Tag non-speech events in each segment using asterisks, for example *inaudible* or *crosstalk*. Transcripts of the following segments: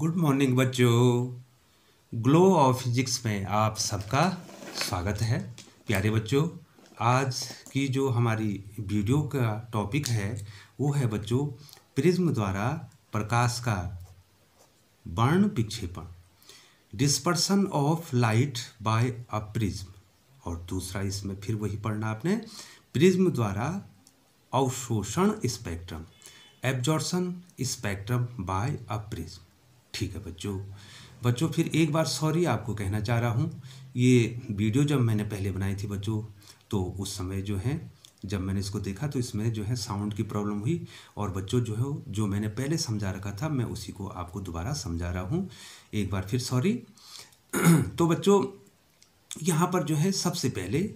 good morning बच्चों glow of physics में आप सबका स्वागत है प्यारे बच्चों आज की जो हमारी वीडियो का टॉपिक है वो है बच्चों प्रिज्म द्वारा प्रकाश का वर्ण विक्षेपण dispersion of light by a prism और दूसरा इसमें फिर वही पढ़ना आपने प्रिज्म द्वारा अवशोषण spectrum absorption spectrum by a prism ठीक है बच्चों बच्चों फिर एक बार सॉरी आपको कहना चाह रहा हूँ ये वीडियो जब मैंने पहले बनाई थी बच्चों तो उस समय जो है जब मैंने इसको देखा तो इसमें जो है साउंड की प्रॉब्लम हुई और बच्चों जो है जो मैंने पहले समझा रखा था मैं उसी को आपको दोबारा समझा रहा हूँ एक बार फिर सॉरी *clears throat* तो बच्चों यहाँ पर जो है सबसे पहले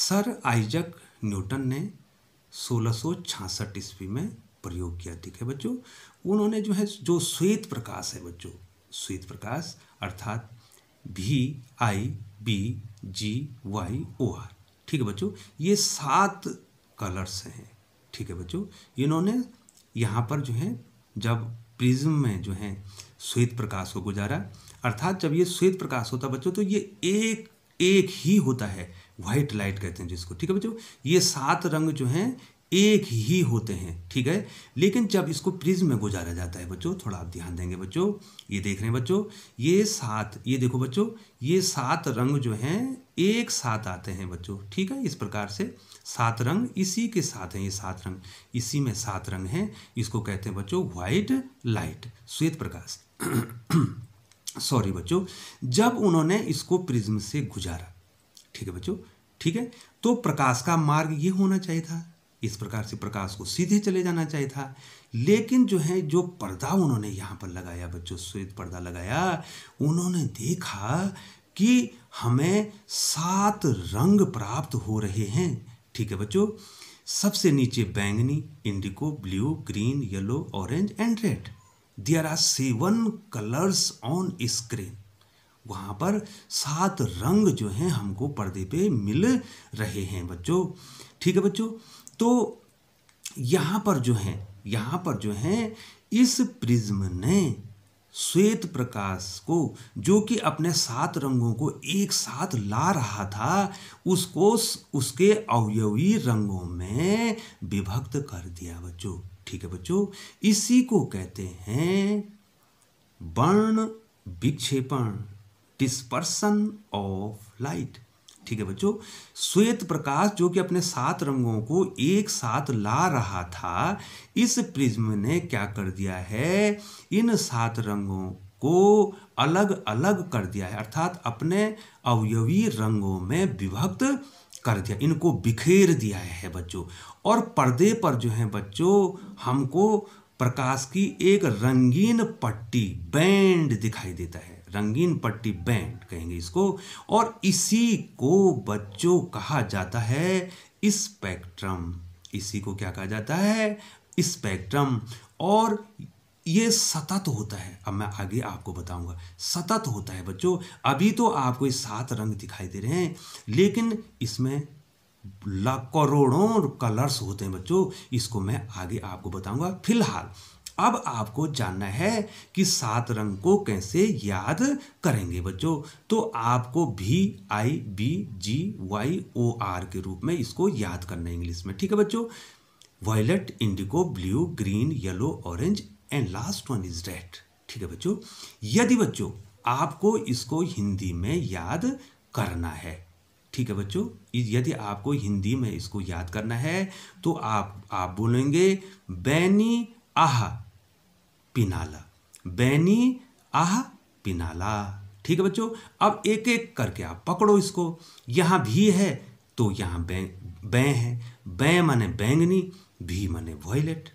सर आइजक न्यूटन ने सोलह ईस्वी में प्रयोग किया ठीक है बच्चों उन्होंने जो है जो श्वेत प्रकाश है बच्चों श्वेत प्रकाश अर्थात भी I B G Y O R ठीक है बच्चों ये सात कलर्स हैं ठीक है बच्चों इन्होंने यहाँ पर जो है जब प्रिज्म में जो है श्वेत प्रकाश को गुजारा अर्थात जब ये श्वेत प्रकाश होता बच्चों तो ये एक एक ही होता है व्हाइट लाइट कहते हैं जिसको ठीक है बच्चों ये सात रंग जो हैं एक ही होते हैं ठीक है लेकिन जब इसको प्रिज्म में गुजारा जाता है बच्चों थोड़ा आप ध्यान देंगे बच्चों ये देख रहे हैं बच्चों ये सात ये देखो बच्चों ये सात रंग जो हैं एक साथ आते हैं बच्चों ठीक है इस प्रकार से सात रंग इसी के साथ हैं ये सात रंग इसी में सात रंग हैं इसको कहते हैं बच्चों व्हाइट लाइट श्वेत प्रकाश सॉरी *clears throat* बच्चों जब उन्होंने इसको प्रिज्म से गुजारा ठीक है बच्चों ठीक है तो प्रकाश का मार्ग ये होना चाहिए था इस प्रकार से प्रकाश को सीधे चले जाना चाहिए था लेकिन जो है जो पर्दा उन्होंने यहाँ पर लगाया बच्चों श्वेत पर्दा लगाया उन्होंने देखा कि हमें सात रंग प्राप्त हो रहे हैं ठीक है बच्चों सबसे नीचे बैंगनी indigo blue green yellow orange and red there are seven colours on screen वहाँ पर सात रंग जो हैं हमको पर्दे पे मिल रहे हैं बच्चों ठीक है बच्चों तो यहाँ पर जो है यहां पर जो है इस प्रिज्म ने श्वेत प्रकाश को जो कि अपने सात रंगों को एक साथ ला रहा था उसको उसके अवयवी रंगों में विभक्त कर दिया बच्चों ठीक है बच्चों इसी को कहते हैं वर्ण विक्षेपण डिस्पर्सन ऑफ लाइट ठीक है बच्चों श्वेत प्रकाश जो कि अपने सात रंगों को एक साथ ला रहा था इस प्रिज्म ने क्या कर दिया है इन सात रंगों को अलग अलग कर दिया है अर्थात अपने अवयवी रंगों में विभक्त कर दिया इनको बिखेर दिया है बच्चों और पर्दे पर जो है बच्चों हमको प्रकाश की एक रंगीन पट्टी बैंड दिखाई देता है रंगीन पट्टी बैंड कहेंगे इसको और इसी को बच्चों कहा जाता है स्पेक्ट्रम इसी को क्या कहा जाता है स्पेक्ट्रम और ये सतत होता है अब मैं आगे आपको बताऊंगा सतत होता है बच्चों अभी तो आपको ये सात रंग दिखाई दे रहे हैं लेकिन इसमें करोड़ों कलर्स होते हैं बच्चों इसको मैं आगे आपको बताऊंगा फिलहाल अब आपको जानना है कि सात रंग को कैसे याद करेंगे बच्चों तो आपको भी I B G Y O R के रूप में इसको याद करना है इंग्लिश में ठीक है बच्चों violet indigo blue green yellow orange and last one is red ठीक है बच्चों यदि बच्चों आपको इसको हिंदी में याद करना है ठीक है बच्चों यदि आपको हिंदी में इसको याद करना है तो आप आप बोलेंगे बैनी आहा पिनाला बैनी आह पिनाला ठीक है बच्चों अब एक एक करके आप पकड़ो इसको यहाँ भी है तो यहाँ बै बै है बै माने बैंगनी भी माने वॉयलेट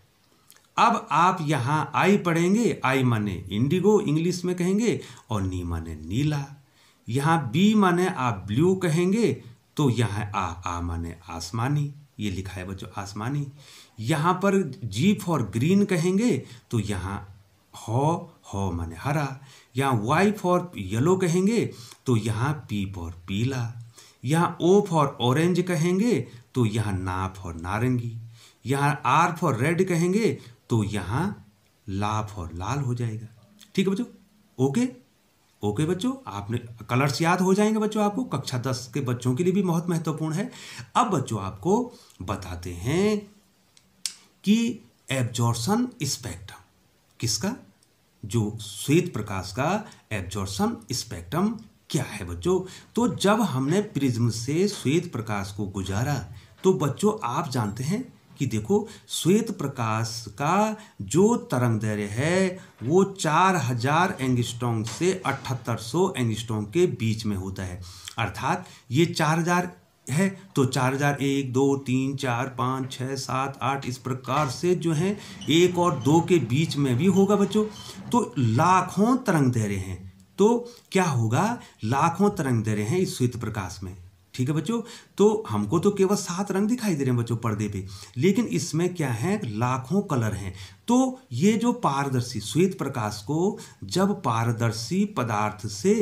अब आप यहाँ आई पढ़ेंगे आई माने इंडिगो इंग्लिश में कहेंगे और नी माने नीला यहाँ बी माने आप ब्लू कहेंगे तो यहाँ आ आ माने आसमानी ये लिखा है बच्चों आसमानी यहाँ पर जी फॉर ग्रीन कहेंगे तो यहाँ हॉ हॉ माने हरा यहाँ वाई फॉर येलो कहेंगे तो यहाँ पी फॉर पीला यहाँ ओ फॉर ऑरेंज कहेंगे तो यहाँ ना फॉर नारंगी यहाँ आर फॉर रेड कहेंगे तो यहाँ ला फॉर लाल हो जाएगा ठीक है बच्चों ओके ओके बच्चों आपने कलर्स याद हो जाएंगे बच्चों आपको कक्षा दस के बच्चों के लिए भी बहुत महत्वपूर्ण है अब बच्चों आपको बताते हैं कि एब्जॉर्सन स्पेक्ट्रम किसका जो श्वेत प्रकाश का एब्जॉर्शन स्पेक्ट्रम क्या है बच्चों तो जब हमने प्रिज्म से श्वेत प्रकाश को गुजारा तो बच्चों आप जानते हैं कि देखो श्वेत प्रकाश का जो तरंग दैर्य है वो 4000 एंगस्टोंग से 7800 एंगस्टोंग के बीच में होता है अर्थात ये 4000 है तो चार हजार एक दो तीन चार पाँच छः सात आठ इस प्रकार से जो है एक और दो के बीच में भी होगा बच्चों तो लाखों तरंग रहे हैं तो क्या होगा लाखों तरंग रहे हैं इस श्वेत प्रकाश में ठीक है बच्चों तो हमको तो केवल सात रंग दिखाई दे रहे हैं बच्चों पर्दे पे लेकिन इसमें क्या है लाखों कलर हैं तो ये जो पारदर्शी श्वेत प्रकाश को जब पारदर्शी पदार्थ से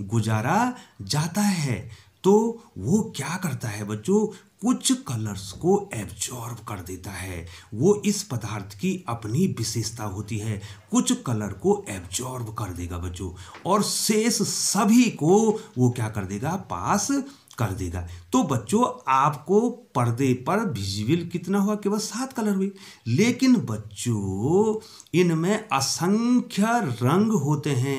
गुजारा जाता है तो वो क्या करता है बच्चों कुछ कलर्स को एब्जॉर्ब कर देता है वो इस पदार्थ की अपनी विशेषता होती है कुछ कलर को एब्जॉर्ब कर देगा बच्चों और शेष सभी को वो क्या कर देगा पास कर देगा तो बच्चों आपको पर्दे पर विजुअल कितना हुआ केवल सात कलर हुए लेकिन बच्चों इनमें असंख्य रंग होते हैं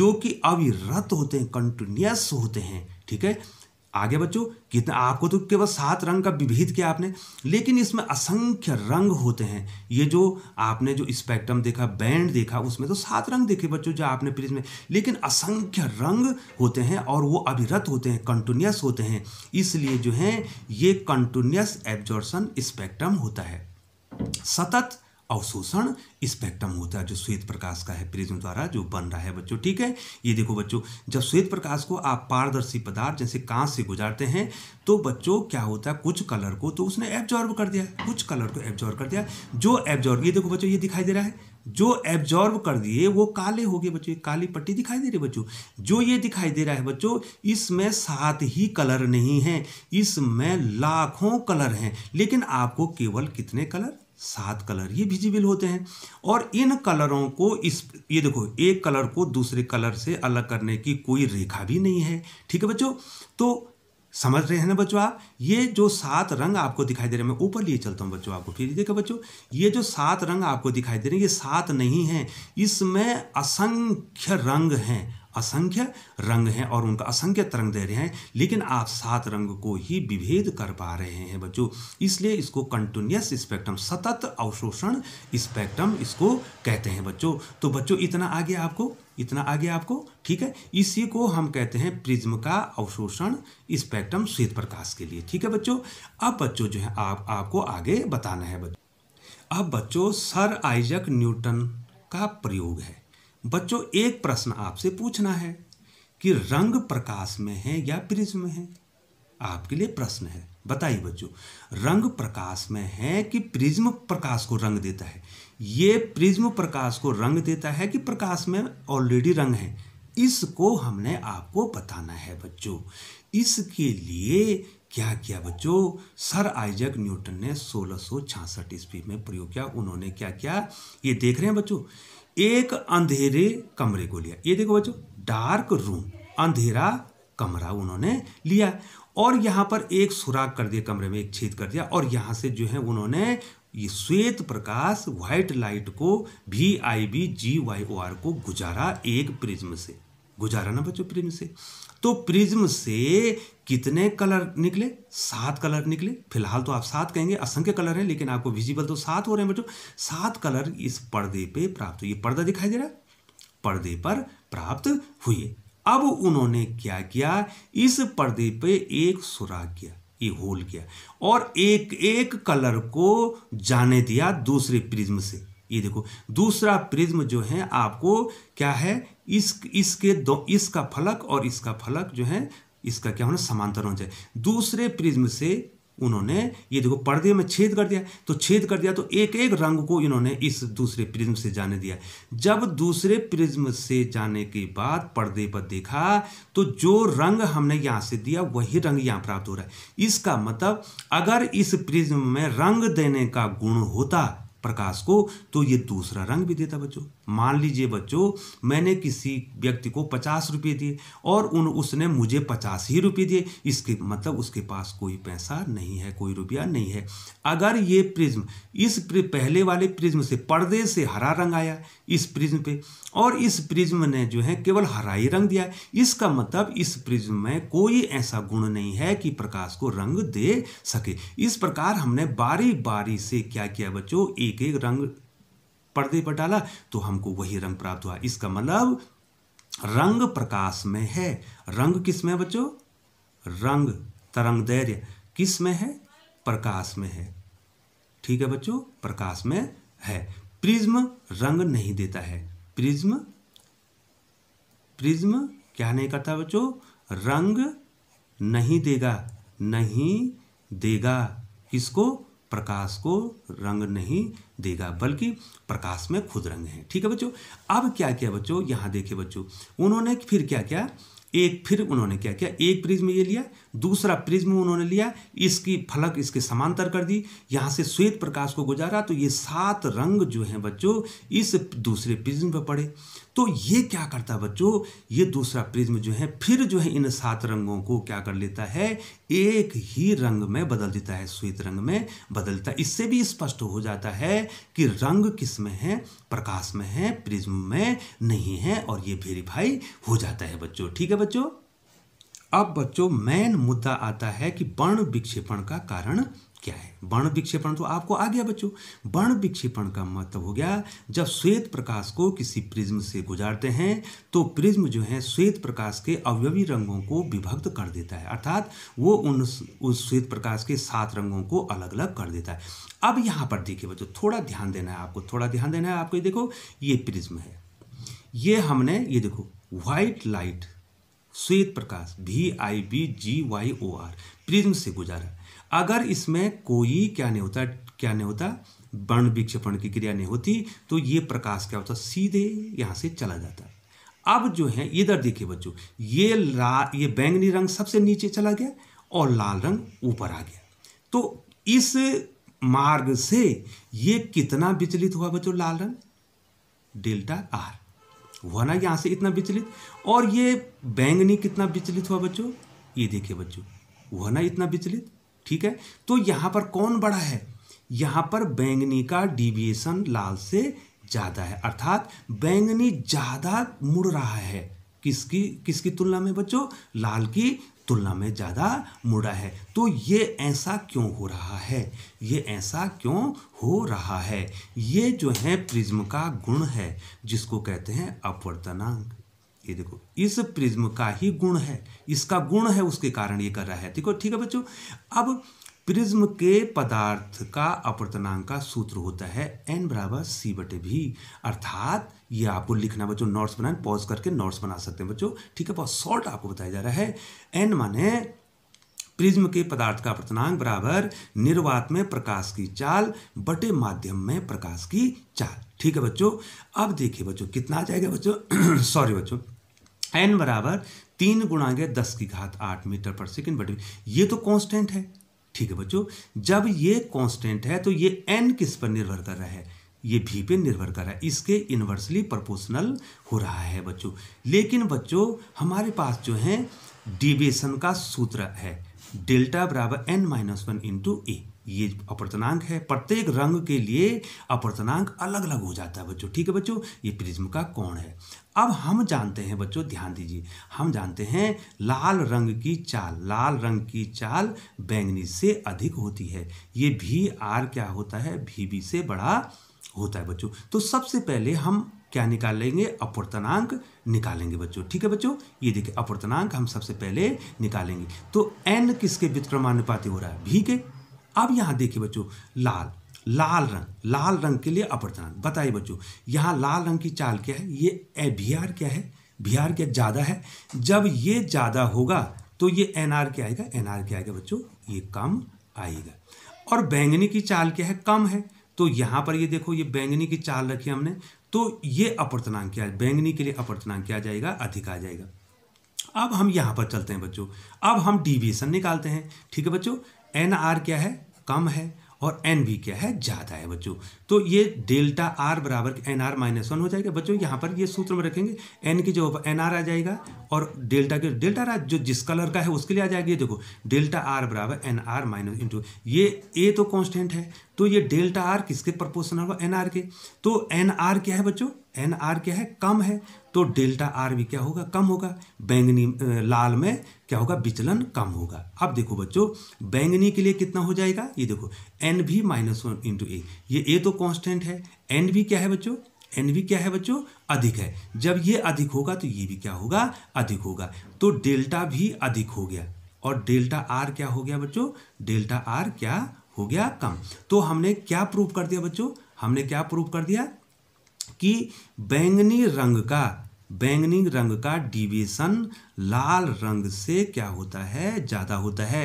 जो कि अविरत होते हैं कंटिन्यूस होते हैं ठीक है आगे बच्चों कितना आपको तो केवल सात रंग का विभेद किया आपने लेकिन इसमें असंख्य रंग होते हैं ये जो आपने जो स्पेक्ट्रम देखा बैंड देखा उसमें तो सात रंग देखे बच्चों जो आपने प्रिज में लेकिन असंख्य रंग होते हैं और वो अभिरत होते हैं कंटिन्यूस होते हैं इसलिए जो है ये कंटिन्यूस एब्जॉर्सन स्पेक्ट्रम होता है सतत अवशोषण स्पेक्ट्रम होता है जो श्वेत प्रकाश का है प्रिज्म द्वारा जो बन रहा है बच्चों ठीक है ये देखो बच्चों जब श्वेत प्रकाश को आप पारदर्शी पदार्थ जैसे कांच से गुजारते हैं तो बच्चों क्या होता है कुछ कलर को तो उसने एब्जॉर्ब कर दिया कुछ कलर को एब्जॉर्ब कर दिया जो एब्जॉर्ब ये देखो बच्चों ये दिखाई दे रहा है जो एब्जॉर्ब कर दिए वो काले हो गए बच्चों काली पट्टी दिखाई दे रही बच्चों जो ये दिखाई दे रहा है बच्चों इसमें सात ही कलर नहीं है इसमें लाखों कलर हैं लेकिन आपको केवल कितने कलर सात कलर ये विजिबल होते हैं और इन कलरों को इस ये देखो एक कलर को दूसरे कलर से अलग करने की कोई रेखा भी नहीं है ठीक है बच्चों तो समझ रहे हैं ना बच्चों आप ये जो सात रंग आपको दिखाई दे रहे हैं मैं ऊपर लिए चलता हूँ बच्चों आपको फिर देखो बच्चों ये जो सात रंग आपको दिखाई दे रहे हैं ये सात नहीं हैं इसमें असंख्य रंग हैं असंख्य रंग हैं और उनका असंख्य तरंग दे रहे हैं लेकिन आप सात रंग को ही विभेद कर पा रहे हैं बच्चों इसलिए इसको कंटिन्यूस स्पेक्ट्रम सतत अवशोषण स्पेक्ट्रम इसको कहते हैं बच्चों तो बच्चों इतना आ गया आपको इतना आ गया आपको ठीक है इसी को हम कहते हैं प्रिज्म का अवशोषण स्पेक्ट्रम श्वेत प्रकाश के लिए ठीक है बच्चों अब बच्चों जो है आप आपको आगे बताना है बच्चों अब बच्चों सर आइजक न्यूटन का प्रयोग है बच्चों एक प्रश्न आपसे पूछना है कि रंग प्रकाश में है या प्रिज्म में है आपके लिए प्रश्न है बताइए बच्चों रंग प्रकाश में है कि प्रिज्म प्रकाश को रंग देता है ये प्रिज्म प्रकाश को रंग देता है कि प्रकाश में ऑलरेडी रंग है इसको हमने आपको बताना है बच्चों इसके लिए क्या किया बच्चों सर आइजक न्यूटन ने सोलह ईस्वी में प्रयोग किया उन्होंने क्या किया ये देख रहे हैं बच्चों एक अंधेरे कमरे को लिया ये देखो बच्चों डार्क रूम अंधेरा कमरा उन्होंने लिया और यहाँ पर एक सुराख कर दिया कमरे में एक छेद कर दिया और यहाँ से जो है उन्होंने ये श्वेत प्रकाश व्हाइट लाइट को भी I B G Y O R को गुजारा एक प्रिज्म से गुजारा ना बच्चों प्रिज्म से तो प्रिज्म से कितने कलर निकले सात कलर निकले फिलहाल तो आप सात कहेंगे असंख्य कलर हैं लेकिन आपको विजिबल तो सात हो रहे हैं बच्चों सात कलर इस पर्दे पे प्राप्त हुई पर्दा दिखाई दे रहा पर्दे पर प्राप्त हुई अब उन्होंने क्या किया इस पर्दे पे एक सुराग किया ये होल किया और एक एक कलर को जाने दिया दूसरे प्रिज्म से ये देखो दूसरा प्रिज्म जो है आपको क्या है इस इसके दो इसका फलक और इसका फलक जो है इसका क्या होना समांतर होना चाहिए दूसरे प्रिज्म से उन्होंने ये देखो पर्दे में छेद कर दिया तो छेद कर दिया तो एक एक रंग को इन्होंने इस दूसरे प्रिज्म से जाने दिया जब दूसरे प्रिज्म से जाने के बाद पर्दे पर देखा तो जो रंग हमने यहाँ से दिया वही रंग यहाँ प्राप्त हो रहा है इसका मतलब अगर इस प्रिज्म में रंग देने का गुण होता प्रकाश को तो ये दूसरा रंग भी देता बच्चों मान लीजिए बच्चों मैंने किसी व्यक्ति को पचास रुपये दिए और उन उसने मुझे पचास ही रुपये दिए इसके मतलब उसके पास कोई पैसा नहीं है कोई रुपया नहीं है अगर ये प्रिज्म इस पहले वाले प्रिज्म से पर्दे से हरा रंग आया इस प्रिज्म पे और इस प्रिज्म ने जो है केवल हरा ही रंग दिया इसका मतलब इस प्रिज्म में कोई ऐसा गुण नहीं है कि प्रकाश को रंग दे सके इस प्रकार हमने बारी बारी से क्या किया बच्चों एक एक रंग पर्दे पर डाला तो हमको वही रंग प्राप्त हुआ इसका मतलब रंग प्रकाश में है रंग किस में है बच्चों रंग तरंग धैर्य किस में है प्रकाश में है ठीक है बच्चों प्रकाश में है प्रिज्म रंग नहीं देता है प्रिज्म प्रिज्म क्या नहीं करता बच्चों रंग नहीं देगा नहीं देगा किसको प्रकाश को रंग नहीं देगा बल्कि प्रकाश में खुद रंग है ठीक है बच्चों अब क्या किया बच्चों यहाँ देखे बच्चों उन्होंने फिर क्या क्या एक फिर उन्होंने क्या क्या एक प्रिज्म ये लिया दूसरा प्रिज्म उन्होंने लिया इसकी फलक इसके समांतर कर दी यहाँ से श्वेत प्रकाश को गुजारा तो ये सात रंग जो हैं बच्चों इस दूसरे प्रिज्म पर पड़े तो ये क्या करता है बच्चों ये दूसरा प्रिज्म जो है फिर जो है इन सात रंगों को क्या कर लेता है एक ही रंग में बदल देता है श्वेत रंग में बदलता है इससे भी स्पष्ट हो जाता है कि रंग किस में है प्रकाश में है प्रिज्म में नहीं है और ये वेरीफाई हो जाता है बच्चों ठीक है बच्चों अब बच्चों मेन मुद्दा आता है कि वर्ण विक्षेपण का कारण क्या है वर्ण विक्षेपण तो आपको आ गया बच्चों वर्ण विक्षेपण का मतलब हो गया जब श्वेत प्रकाश को किसी प्रिज्म से गुजारते हैं तो प्रिज्म जो है श्वेत प्रकाश के अवयवी रंगों को विभक्त कर देता है अर्थात वो उन उस श्वेत प्रकाश के सात रंगों को अलग अलग कर देता है अब यहाँ पर देखिए बच्चों थोड़ा ध्यान देना है आपको थोड़ा ध्यान देना है आपको ये देखो ये प्रिज्म है ये हमने ये देखो व्हाइट लाइट श्वेत प्रकाश V I B G Y O R prism से गुजारा अगर इसमें कोई क्या नहीं होता क्या नहीं होता वर्ण विक्षेपण की क्रिया नहीं होती तो ये प्रकाश क्या होता सीधे यहाँ से चला जाता अब जो है इधर देखिए बच्चों ये ला ये बैंगनी रंग सबसे नीचे चला गया और लाल रंग ऊपर आ गया तो इस मार्ग से ये कितना विचलित हुआ बच्चों लाल रंग डेल्टा आर हुआ ना यहाँ से इतना विचलित और ये बैंगनी कितना विचलित हुआ बच्चों ये देखिए बच्चों हुआ ना इतना विचलित ठीक है तो यहाँ पर कौन बड़ा है यहाँ पर बैंगनी का डिविएशन लाल से ज़्यादा है अर्थात बैंगनी ज़्यादा मुड़ रहा है किसकी किसकी तुलना में बच्चों लाल की तुलना में ज़्यादा मुड़ा है तो ये ऐसा क्यों हो रहा है ये ऐसा क्यों हो रहा है ये जो है प्रिज्म का गुण है जिसको कहते हैं अपवर्तनांक ये देखो इस प्रिज्म का ही गुण है इसका गुण है उसके कारण ये कर रहा है देखो ठीक है बच्चों अब प्रिज्म के पदार्थ का अपर्तनांक का सूत्र होता है एन बराबर सी बटे भी अर्थात ये आपको लिखना बच्चों नोट्स बनाए पॉज करके नोट्स बना सकते हैं बच्चों ठीक है बहुत शॉर्ट आपको बताया जा रहा है एन माने प्रिज्म के पदार्थ का अपर्तनांक बराबर निर्वात में प्रकाश की चाल बटे माध्यम में प्रकाश की चाल ठीक है बच्चों अब देखिए बच्चों कितना आ जाएगा बच्चों सॉरी *clears throat* बच्चों एन बराबर तीन गुणागे दस की घात आठ मीटर पर सेकेंड बटे ये तो कांस्टेंट है ठीक है बच्चों जब ये कांस्टेंट है तो ये एन किस पर निर्भर कर रहा है ये भी पे निर्भर कर रहा है इसके इन्वर्सली प्रोपोर्शनल हो रहा है बच्चों लेकिन बच्चों हमारे पास जो है डिवेशन का सूत्र है डेल्टा बराबर N minus one into A ये अपर्तनांक है प्रत्येक रंग के लिए अपर्तनांक अलग अलग हो जाता है बच्चों ठीक है बच्चों ये प्रिज्म का कोण है अब हम जानते हैं बच्चों ध्यान दीजिए हम जानते हैं लाल रंग की चाल लाल रंग की चाल बैंगनी से अधिक होती है ये भी आर क्या होता है भी बी से बड़ा होता है बच्चों तो सबसे पहले हम क्या निकाल लेंगे अपवर्तनांक निकालेंगे बच्चों ठीक है बच्चों ये देखिए अपवर्तनांक हम सबसे पहले निकालेंगे तो एन किसके व्युत्क्रमानुपाती हो रहा है भी के अब यहाँ देखिए बच्चों लाल लाल रंग लाल रंग के लिए अपरचनांक बताइए बच्चों यहाँ लाल रंग की चाल क्या है ये एभिआर क्या है भीआर क्या ज़्यादा है जब ये ज़्यादा होगा तो ये एन आर क्या आएगा एन आर क्या आएगा बच्चों ये कम आएगा और बैंगनी की चाल क्या है कम है तो यहाँ पर ये देखो ये बैंगनी की चाल रखी हमने तो ये अपरतनांक क्या बैंगनी के लिए अपरतनांक क्या जाएगा अधिक आ जाएगा अब हम यहाँ पर चलते हैं बच्चों अब हम डिविएशन निकालते हैं ठीक है बच्चों एन आर क्या है कम है और एन भी क्या है ज़्यादा है बच्चों तो ये डेल्टा आर बराबर एन आर माइनस वन हो जाएगा बच्चों यहाँ पर ये सूत्र में रखेंगे एन की जगह एन आर आ जाएगा और डेल्टा के डेल्टा आर जो जिस कलर का है उसके लिए आ जाएगी देखो डेल्टा आर बराबर एन आर माइनस इंटू ये ए तो कॉन्स्टेंट है तो ये डेल्टा आर किसके प्रपोर्सन होगा एन आर के तो एन आर क्या है बच्चों एन आर क्या है कम है तो डेल्टा आर भी क्या होगा कम होगा बैंगनी लाल में क्या होगा विचलन कम होगा अब देखो बच्चों बैंगनी के लिए कितना हो जाएगा ये देखो एन भी माइनस वन इंटू ए ये ए तो कांस्टेंट है एन भी क्या है बच्चों एन भी क्या है बच्चों अधिक है जब ये अधिक होगा तो ये भी क्या होगा अधिक होगा तो डेल्टा भी अधिक हो गया और डेल्टा आर क्या हो गया बच्चों डेल्टा आर क्या हो गया कम तो हमने क्या प्रूव कर दिया बच्चों हमने क्या प्रूव कर दिया कि बैंगनी रंग का बैंगनी रंग का डिविएशन लाल रंग से क्या होता है ज़्यादा होता है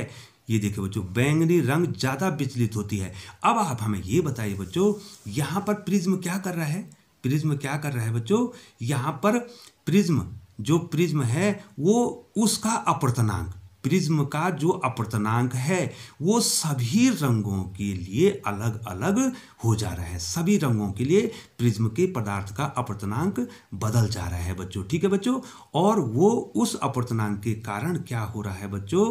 ये देखिए बच्चों बैंगनी रंग ज़्यादा विचलित होती है अब आप हमें ये बताइए बच्चों यहां पर प्रिज्म क्या कर रहा है प्रिज्म क्या कर रहा है बच्चों यहां पर प्रिज्म जो प्रिज्म है वो उसका अपर्तनांक प्रिज्म का जो अपर्तनांक है वो सभी रंगों के लिए अलग अलग हो जा रहा है सभी रंगों के लिए प्रिज्म के पदार्थ का अपर्तनांक बदल जा रहा है बच्चों ठीक है बच्चों और वो उस अपर्तनांक के कारण क्या हो रहा है बच्चों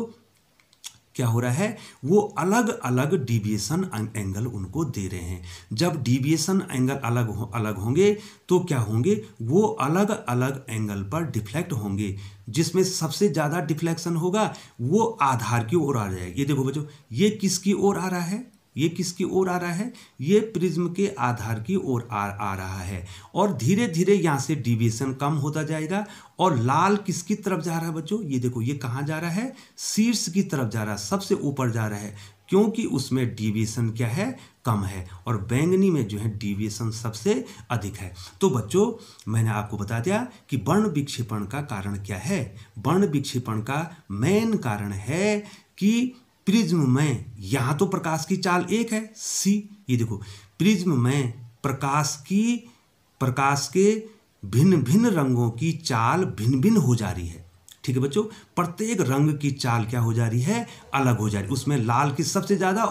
क्या हो रहा है वो अलग अलग डिविएशन एंगल उनको दे रहे हैं जब डिविएशन एंगल अलग हो अलग होंगे तो क्या होंगे वो अलग अलग एंगल पर डिफ्लेक्ट होंगे जिसमें सबसे ज़्यादा डिफ्लेक्शन होगा वो आधार की ओर आ जाएगा ये देखो बच्चों ये किसकी ओर आ रहा है ये किसकी ओर आ रहा है ये प्रिज्म के आधार की ओर आ, आ रहा है और धीरे धीरे यहाँ से डिविएशन कम होता जाएगा और लाल किसकी तरफ जा रहा है बच्चों ये देखो ये कहाँ जा रहा है शीर्ष की तरफ जा रहा है सबसे ऊपर जा रहा है क्योंकि उसमें डिविएशन क्या है कम है और बैंगनी में जो है डिविएशन सबसे अधिक है तो बच्चों मैंने आपको बता दिया कि वर्ण विक्षेपण का कारण क्या है वर्ण विक्षेपण का मेन कारण है कि प्रिज्म में यहाँ तो प्रकाश की चाल एक है सी ये देखो प्रिज्म में प्रकाश की प्रकाश के भिन्न भिन्न रंगों की चाल भिन्न भिन्न हो जा रही है ठीक है बच्चों प्रत्येक रंग की चाल क्या हो जा रही है अलग हो जा रही है उसमें लाल की सबसे ज़्यादा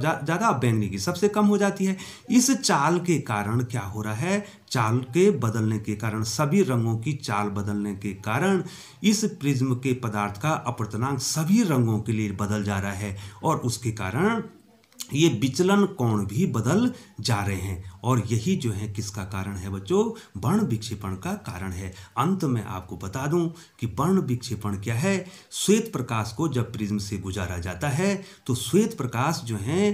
ज़्यादा जा, बैंगनी की सबसे कम हो जाती है इस चाल के कारण क्या हो रहा है चाल के बदलने के कारण सभी रंगों की चाल बदलने के कारण इस प्रिज्म के पदार्थ का अपर्तनांक सभी रंगों के लिए बदल जा रहा है और उसके कारण ये विचलन कोण भी बदल जा रहे हैं और यही जो है किसका कारण है बच्चों वर्ण विक्षेपण का कारण है अंत में आपको बता दूं कि वर्ण विक्षेपण क्या है श्वेत प्रकाश को जब प्रिज्म से गुजारा जाता है तो श्वेत प्रकाश जो है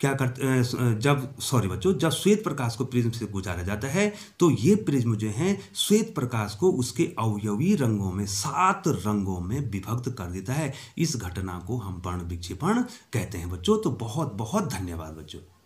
क्या करते जब सॉरी बच्चों जब श्वेत प्रकाश को प्रिज्म से गुजारा जाता है तो ये प्रिज्म जो है श्वेत प्रकाश को उसके अवयवी रंगों में सात रंगों में विभक्त कर देता है इस घटना को हम वर्ण विक्षेपण कहते हैं बच्चों तो बहुत बहुत धन्यवाद बच्चों